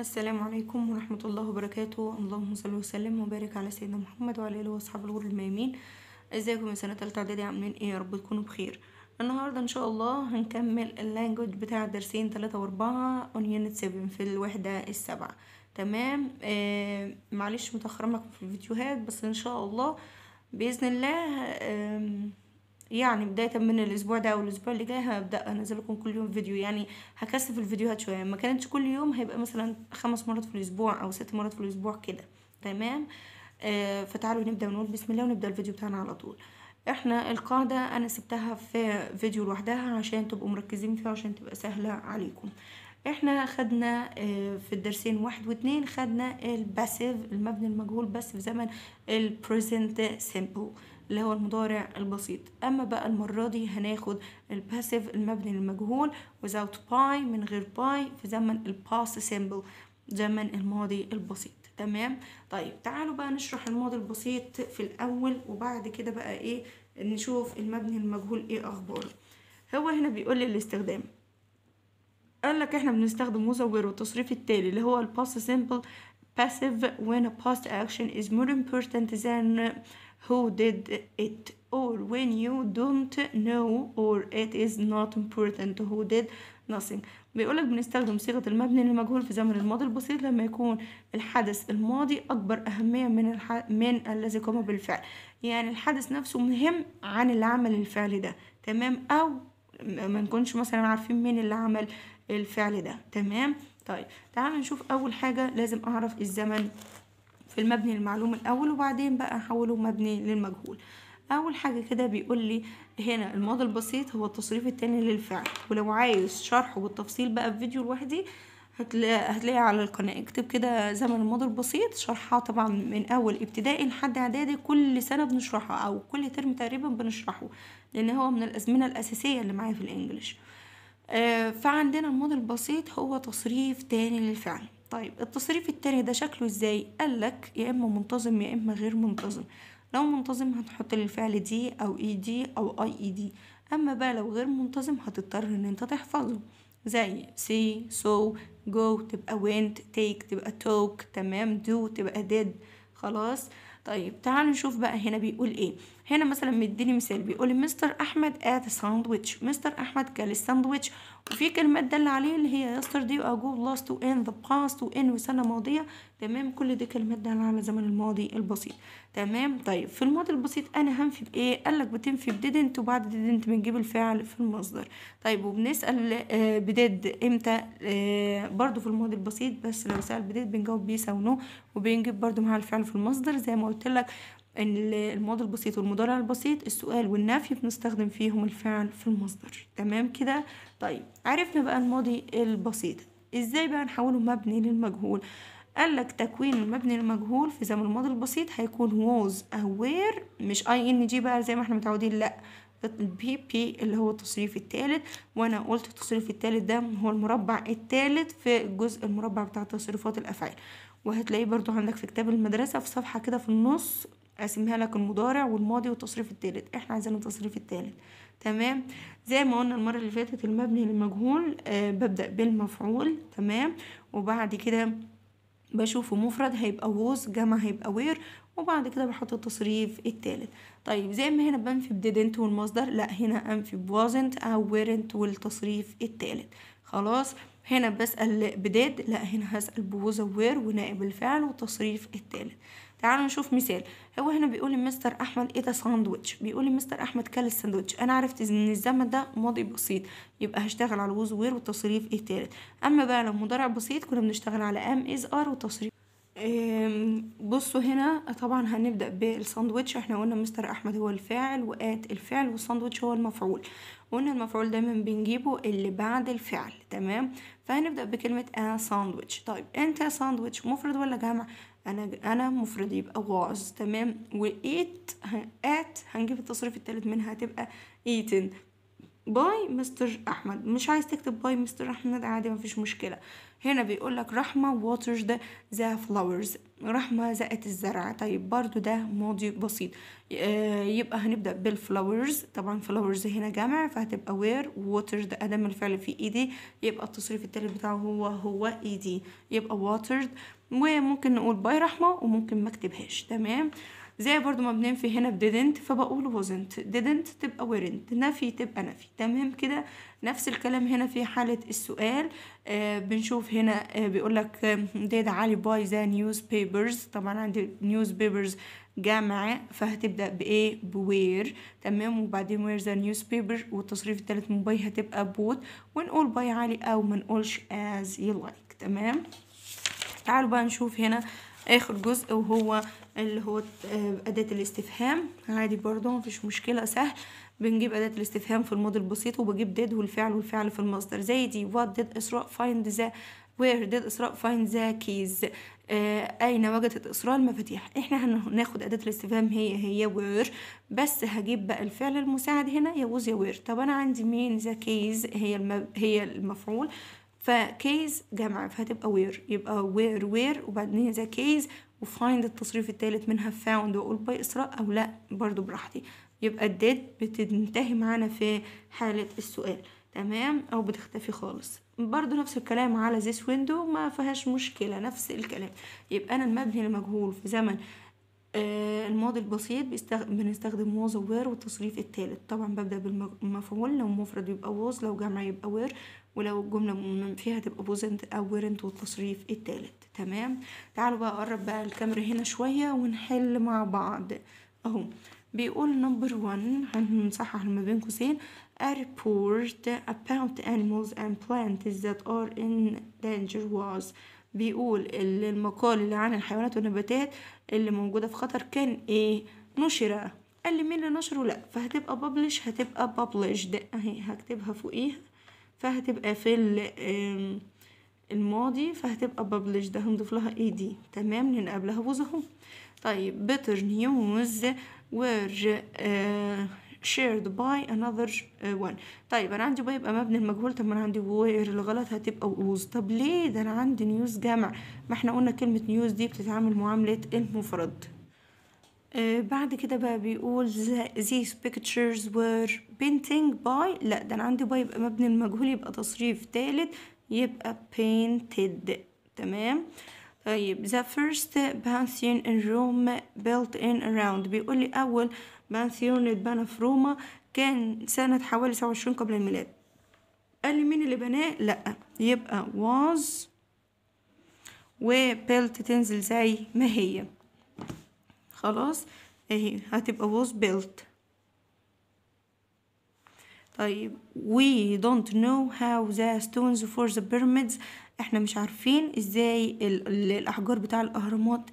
السلام عليكم ورحمة الله وبركاته اللهم صل وسلم وبارك على سيدنا محمد وعلى آله وأصحاب الغر الميامين ازيكم يا سنة تالتة اعدادي عاملين ايه يا رب تكونوا بخير النهاردة ان شاء الله هنكمل اللانجوج بتاع الدرسين تلاتة واربعة اون يونت سبن في الوحدة السابعة تمام آه معلش متأخرة في الفيديوهات بس ان شاء الله بإذن الله آه يعني بداية من الأسبوع ده أو الأسبوع اللي جاي هبدأ أنزل لكم كل يوم فيديو يعني هكثف الفيديوهات شوية ما كانتش كل يوم هيبقى مثلا خمس مرات في الأسبوع أو ست مرات في الأسبوع كده تمام آه فتعالوا نبدأ ونقول بسم الله ونبدأ الفيديو بتاعنا على طول احنا القاعدة أنا سبتها في فيديو لوحدها عشان تبقوا مركزين فيها عشان تبقى سهلة عليكم احنا خدنا آه، في الدرسين واحد واثنين خدنا الباسيف المبني المجهول بس في زمن البريزنت سيمبل اللي هو المضارع البسيط اما بقى المرة دي هناخد الباسيف المبني للمجهول without باي من غير باي في زمن الباست سيمبل زمن الماضي البسيط تمام طيب تعالوا بقى نشرح الماضي البسيط في الاول وبعد كده بقى ايه نشوف المبني المجهول ايه اخباره هو هنا بيقول لي الاستخدام قال لك احنا بنستخدم مزور والتصريف التالي اللي هو الباست سيمبل passive when a past action is more important than who did it or when you don't know or it is not important who did nothing بيقولك بنستخدم صيغة المبني للمجهول في زمن الماضي البسيط لما يكون الحدث الماضي أكبر أهمية من الح... من الذي قام بالفعل يعني الحدث نفسه مهم عن اللي عمل الفعل ده تمام أو ما نكونش مثلا عارفين مين اللي عمل الفعل ده تمام طيب تعالوا نشوف أول حاجة لازم أعرف الزمن المبني للمعلوم الأول وبعدين بقى أحوله مبني للمجهول أول حاجة كده بيقول لي هنا الماضي البسيط هو التصريف التاني للفعل ولو عايز شرحه بالتفصيل بقى في فيديو لوحدي هتلاقي على القناة اكتب كده زمن الماضي البسيط شرحها طبعا من أول ابتدائي لحد إعدادي كل سنة بنشرحها أو كل ترم تقريبا بنشرحه لأن هو من الأزمنة الأساسية اللي معايا في الإنجليش آه، فعندنا الماضي البسيط هو تصريف تاني للفعل طيب التصريف التاني ده شكله ازاي قالك يا اما منتظم يا اما غير منتظم لو منتظم هنحط للفعل دي او اي e دي او اي اي دي اما بقى لو غير منتظم هتضطر ان انت تحفظه زي سي سو جو تبقى went تيك تبقى توك تمام دو تبقى ديد خلاص طيب تعالوا نشوف بقى هنا بيقول ايه هنا مثلا مديني مثال بيقول مستر احمد ات ساندويتش مستر احمد كل الساندويتش وفي كلمات دل عليه اللي هي دي واجو لاست to ان ذا باست to ان وسنه ماضيه تمام كل دي كلمات دل على زمن الماضي البسيط تمام طيب في الماضي البسيط انا هنفي بايه قال لك بتنفي بديدنت وبعد ديدنت بنجيب الفعل في المصدر طيب وبنسال آه، بديد امتى آه، برضو في الماضي البسيط بس لو سال بديد بنجاوب بيس او نو وبنجيب برضو مع الفعل في المصدر زي ما قلت قلت لك الماضي البسيط والمضارع البسيط السؤال والنفي بنستخدم فيهم الفعل في المصدر تمام كده طيب عرفنا بقى الماضي البسيط ازاي بقى نحوله مبني للمجهول قال لك تكوين المبني المجهول في زمن الماضي البسيط هيكون was aware مش اي ان جي بقى زي ما احنا متعودين لا البي بي اللي هو التصريف الثالث وانا قلت التصريف الثالث ده هو المربع الثالث في الجزء المربع بتاع تصريفات الافعال وهتلاقيه برضو عندك في كتاب المدرسة في صفحة كده في النص قاسمها لك المضارع والماضي والتصريف التالت احنا عايزين التصريف التالت تمام زي ما قلنا المرة اللي فاتت المبني للمجهول آه ببدأ بالمفعول تمام وبعد كده بشوفه مفرد هيبقى ووز جمع هيبقى وير وبعد كده بحط التصريف التالت طيب زي ما هنا بنفي بديدنت والمصدر لا هنا انفي بوازنت او ويرنت والتصريف التالت خلاص هنا بسأل بداد لا هنا هسأل بوزوير ونائب الفعل وتصريف التالت تعالوا نشوف مثال هو هنا بيقول مستر احمد ايه ده ساندوتش بيقول مستر احمد كل الساندوتش انا عرفت ان الزمن ده ماضي بسيط يبقى هشتغل على الوز وير والتصريف إيه التالت اما بقى لو مضارع بسيط كنا بنشتغل على ام از ار وتصريف بصوا هنا طبعا هنبدأ بالساندوتش احنا قلنا مستر احمد هو الفاعل وآت الفعل والساندوتش هو المفعول قلنا المفعول دايما بنجيبه اللي بعد الفعل تمام فهنبدأ بكلمة ا ساندوتش طيب انت ساندوتش مفرد ولا جمع انا انا مفرد يبقى غاز تمام وإيت ات هنجيب التصريف التالت منها هتبقى ايتن باي مستر احمد مش عايز تكتب باي مستر احمد عادي مفيش مشكله هنا بيقول لك رحمه waters the, ذا فلاورز رحمه زقت الزرع طيب برضو ده ماضي بسيط آه، يبقى هنبدا بالفلاورز طبعا فلاورز هنا جمع فهتبقى وير ووتر ده ادم الفعل في ايدي e يبقى التصريف التالت بتاعه هو هو ايدي e يبقى watered وممكن نقول باي رحمه وممكن ما اكتبهاش تمام زي برضو ما بننفي هنا ب didn't فبقول wasn't didn't تبقى weren't نفي تبقى نفي تمام كده نفس الكلام هنا في حالة السؤال آه بنشوف هنا آه بيقولك داد علي باي ذا نيوز بيبرز طبعا عندي نيوز بيبرز جامعة فهتبدأ بإيه بوير تمام وبعدين وير ذا نيوز بيبر والتصريف التالت من باي هتبقى بوت ونقول باي علي أو منقولش as you like تمام تعالوا بقى نشوف هنا آخر جزء وهو اللي هو آه، أداة الاستفهام عادي برضو مفيش مشكلة سهل بنجيب أداة الاستفهام في الماضي البسيط وبجيب ديد والفعل والفعل في المصدر زي دي what did إسراء فايند ذا where did إسراء find the keys آه، أين وجدت إسراء المفاتيح إحنا هناخد أداة الاستفهام هي هي وير بس هجيب بقى الفعل المساعد هنا يا ووز يا وير طب أنا عندي مين ذا كيز هي هي المفعول فكيز جمع فهتبقى وير يبقى وير وير وبعدين إذا كيز وفايند التصريف التالت منها فاوند وأقول باي إسراء أو لأ برضو براحتي يبقى الديد بتنتهي معانا في حالة السؤال تمام أو بتختفي خالص برضو نفس الكلام على ذيس ويندو ما فيهاش مشكلة نفس الكلام يبقى أنا المبني المجهول في زمن آه الماضي البسيط بيستخ... بنستخدم واز وير والتصريف التالت طبعا ببدأ بالمفعول لو مفرد يبقى واز لو جمع يبقى وير ولو الجملة فيها تبقى بوزنت أو ورنت والتصريف التالت تمام تعالوا بقى أقرب بقى الكاميرا هنا شوية ونحل مع بعض أهو بيقول نمبر 1 هنصحح ما بين قوسين a report about animals and plants that are in danger was بيقول المقال اللي عن الحيوانات والنباتات اللي موجودة في خطر كان ايه نشر قال لي مين اللي نشره لا فهتبقى publish هتبقى published اهي هكتبها فوقيها فهتبقى في الماضي فهتبقى ده هنضيف لها اي دي تمام لان قبلها بوز اهو طيب بيتر نيوز وير شيرد باي انذر وان طيب انا عندي يبقى مبني المجهول طب ما انا عندي وير الغلط هتبقى ووز طب ليه ده انا عندي نيوز جمع ما احنا قلنا كلمه نيوز دي بتتعامل معامله المفرد آه، بعد كده بقى بيقول these pictures were painting by لا ده انا عندي باي يبقى مبني المجهول يبقى تصريف تالت يبقى painted تمام طيب the first pantheon in Rome built in around بيقول لي أول بانثيون اتبنى في روما كان سنة حوالي سبعة وعشرين قبل الميلاد قال لي مين اللي بناه لأ يبقى was و built تنزل زي ما هي خلاص اهي هتبقى was built طيب we don't know how the stones for the pyramids احنا مش عارفين ازاي الاحجار بتاع الاهرامات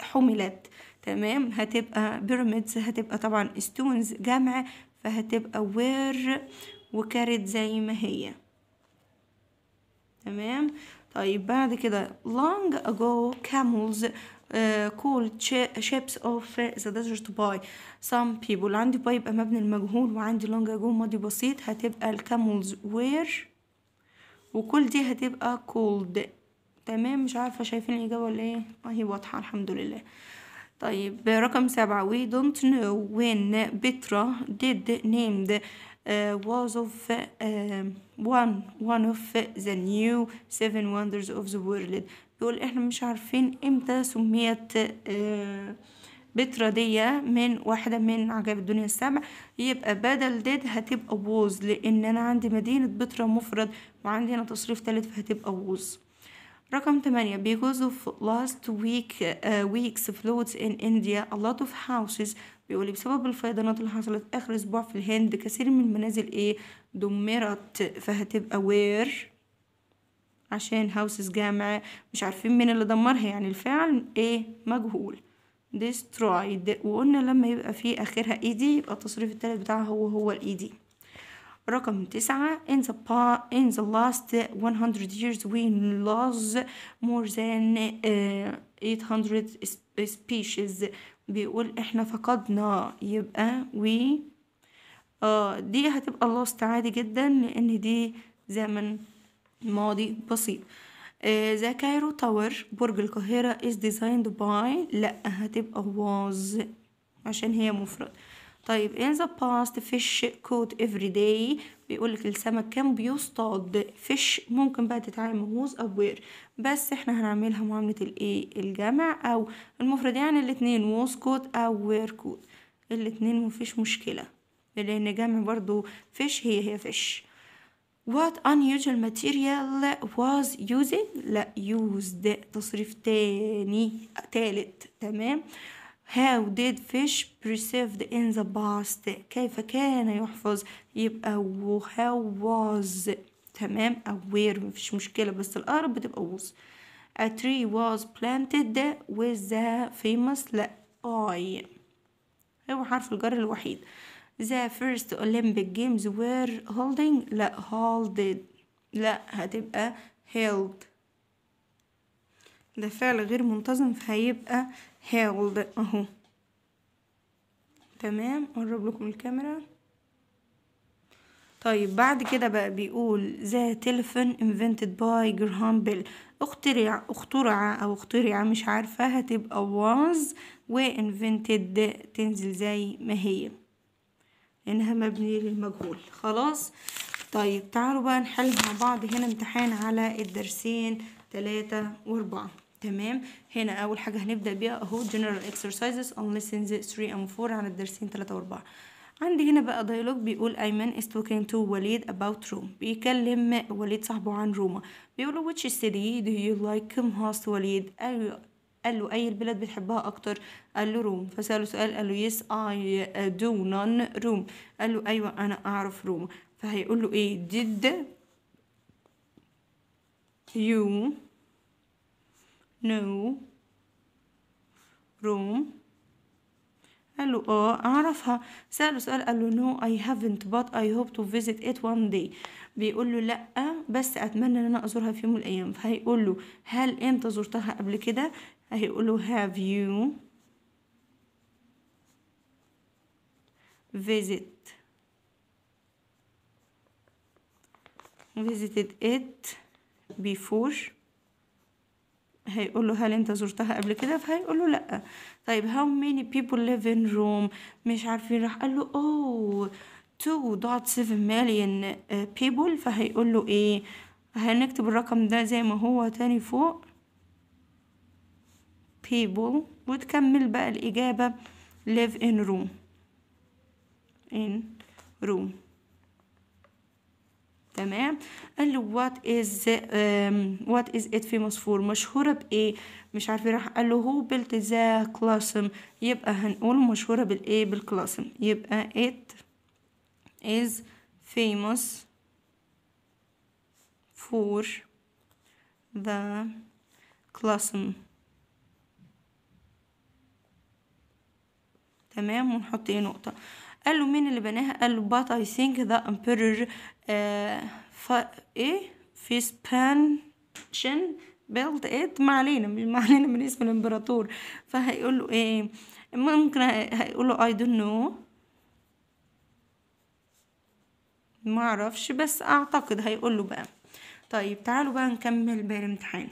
حملت تمام هتبقى pyramids هتبقى طبعا stones جمع فهتبقى were وكارت زي ما هي تمام طيب بعد كده long ago camels كول شيبس اوف اذا ده جست باي سام بيبل عندي باي يبقى مبني المجهول وعندي لونج اجو ماضي بسيط هتبقى الكاملز وير وكل دي هتبقى كولد تمام مش عارفه شايفين الاجابه ولا ايه اهي طيب، واضحه الحمد لله طيب رقم سبعة وي دونت نو وين Petra ديد نيمد واز اوف of uh, اوف ذا نيو the وندرز اوف ذا وورلد بيقول احنا مش عارفين امتى سميت آه، بترا دي من واحدة من عجائب الدنيا السبع يبقى بدل ديد هتبقى ووز لان انا عندي مدينة بترا مفرد وعندي انا تصريف تالت فهتبقى ووز رقم تمانية because of last week uh, weeks floods in India a lot of houses بيقولي بسبب الفيضانات اللي حصلت آخر أسبوع في الهند كثير من المنازل إيه دمرت فهتبقى where عشان هاوسز جامعة مش عارفين مين اللي دمرها يعني الفعل ايه مجهول destroyed وقلنا لما يبقى في اخرها اي e دي يبقى التصريف التالت بتاعها هو هو الاي دي e رقم تسعة in the, past, in the last 100 years we lost more than uh, 800 species بيقول احنا فقدنا يبقى we آه دي هتبقى lost عادي جدا لان دي زمن ماضي بسيط آه، ذا كايرو تاور برج القاهرة is designed by لأ هتبقى was عشان هي مفرد طيب in the past fish caught every day بيقولك السمك كان بيصطاد fish ممكن بقى تتعامل was أو were بس احنا هنعملها معاملة الايه الجمع أو المفرد يعني الاتنين was caught أو were caught الاتنين مفيش مشكلة لأن جمع برضو fish هي هي fish What unusual material was using لا used تصريف تاني تالت تمام How did fish preserved in the past كيف كان يحفظ يبقى how was تمام أو where مفيش مشكلة بس الأقرب بتبقى was A tree was planted with the famous لا I هو حرف الجر الوحيد the first Olympic Games were holding لا holded لا هتبقى held ده فعل غير منتظم فهيبقى held اهو تمام اقرب لكم الكاميرا طيب بعد كده بقى بيقول the telephone invented by جراهام بيل اخترع اخترع او اخترع مش عارفة هتبقى was و invented تنزل زي ما هي انها مبنية للمجهول خلاص طيب تعالوا بقى نحل مع بعض هنا امتحان على الدرسين تلاتة واربعة تمام هنا اول حاجة هنبدأ بيها اهو general exercises on lessons 3 and 4 على الدرسين تلاتة واربعة عندي هنا بقى دايلوج بيقول أيمن is talking to وليد about روم بيكلم وليد صاحبه عن روما بيقول which city do you like most وليد أيوة. قال له أي البلاد بتحبها أكتر قال له روم فسأله سؤال قال له يس أي دو نون روم قال له أيوة أنا أعرف روما فهيقول له إيه did you know روم قال له اه اعرفها سأله سؤال قال له نو اي هافنت بات اي هوب تو فيزيت ات وان داي بيقول له لا بس اتمنى ان انا ازورها في يوم من الايام فهيقول له هل انت زرتها قبل كده هيقولوا have you visit visited it before هيقولوا هل انت زرتها قبل كده فهيقولوا لا طيب how many people live in Rome مش عارفين راح قال له اوه 2.7 مليون people فهيقول له ايه هنكتب الرقم ده زي ما هو تاني فوق people وتكمل بقى الإجابة live in room in room تمام قال له what is um, what is it famous for مشهورة بإيه مش عارفة راح قال له هو built the classroom يبقى هنقول مشهورة بالإيه بالكلاسم يبقى it is famous for the classroom تمام ونحط ايه نقطة قال له مين اللي بناها قال له بات اي ثينك ذا ف ايه في سبان شن بيلد ات إيه؟ ما علينا ما علينا من اسم الامبراطور فهيقول له ايه ممكن هيقول له اي دونت نو ما اعرفش بس اعتقد هيقول له بقى طيب تعالوا بقى نكمل بالامتحان الامتحان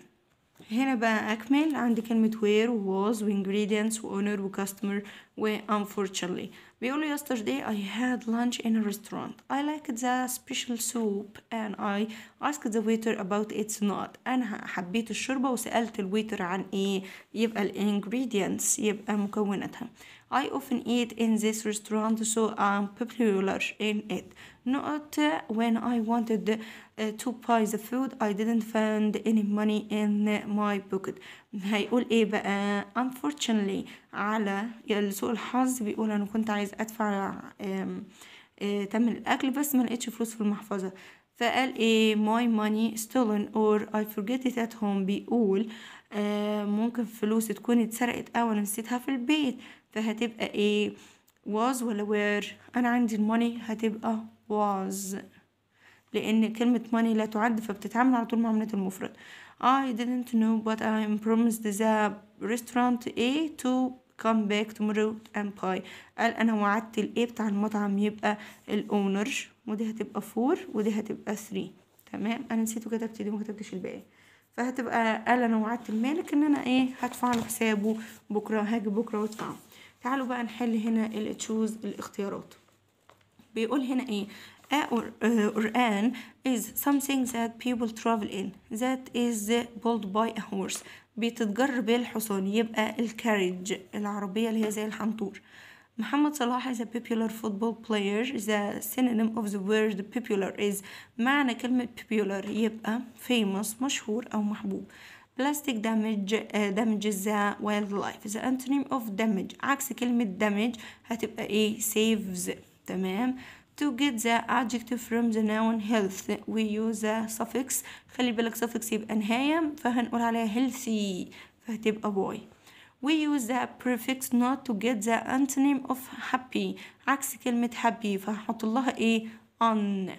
هنا بقى أكمل عندي كلمة where و was the ingredients و honor و customer و unfortunately بيقولوا yesterday I had lunch in a restaurant I liked the special soup and I asked the waiter about its not أنا حبيت الشوربة وسألت الويتر عن إيه يبقى ال ingredients يبقى مكوناتها I often eat in this restaurant so I'm popular in it not when I wanted uh, to buy the food I didn't find any money in my pocket هيقول ايه بقى unfortunately على لسوء الحظ بيقول انا كنت عايز ادفع آه، تم الاكل بس ما لقيتش فلوس في المحفظه فقال ايه my money stolen or I forget it at home بيقول آه، ممكن فلوس تكون اتسرقت او انا نسيتها في البيت فهتبقى ايه was ولا where انا عندي الموني هتبقى was لان كلمة money لا تعد فبتتعامل على طول مع المفرد I didn't know but I promised the restaurant A to come back tomorrow and buy قال انا وعدت الايه بتاع المطعم يبقى الاونر ودي هتبقى 4 ودي هتبقى 3 تمام انا نسيت وكتبت دي ومكتبتش الباقي فهتبقى قال انا وعدت المالك ان انا ايه هدفع له حسابه بكره هاجي بكره وادفعه تعالوا بقى نحل هنا choose الاختيارات بيقول هنا ايه Quran is something that people travel in that is pulled by a horse بتتجر بالحصان يبقى الكاريج العربية اللي هي زي الحنطور محمد صلاح is a popular football player the synonym of the word popular is معنى كلمة popular يبقى famous مشهور أو محبوب plastic damage uh, damages the wildlife the antonym of damage عكس كلمة damage هتبقى ايه saves تمام to get the adjective from the noun health we use the suffix خلي بالك suffix يبقى نهاية فهنقول عليها healthy فهتبقى boy we use the prefix not to get the antonym of happy عكس كلمة happy فهنحط لها ايه on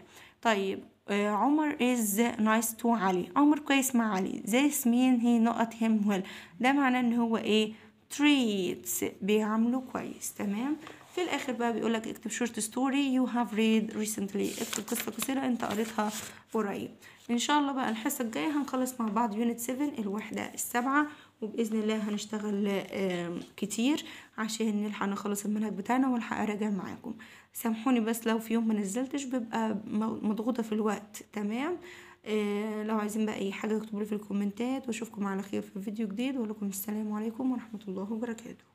طيب عمر is nice to علي عمر كويس مع علي this mean he not at him well ده معناه ان هو ايه treats بيعملوا كويس تمام في الاخر بقى بيقول لك اكتب شورت ستوري يو هاف ريد ريسنتلي اكتب قصه قصيره انت قريتها قريب ان شاء الله بقى الحصه الجايه هنخلص مع بعض يونت 7 الوحده السابعه وباذن الله هنشتغل كتير عشان نلحق نخلص المنهج بتاعنا والحق اراجع معاكم سامحوني بس لو في يوم ما نزلتش ببقى مضغوطه في الوقت تمام آه، لو عايزين بقى اي حاجه اكتبوا لي في الكومنتات واشوفكم على خير في فيديو جديد لكم السلام عليكم ورحمه الله وبركاته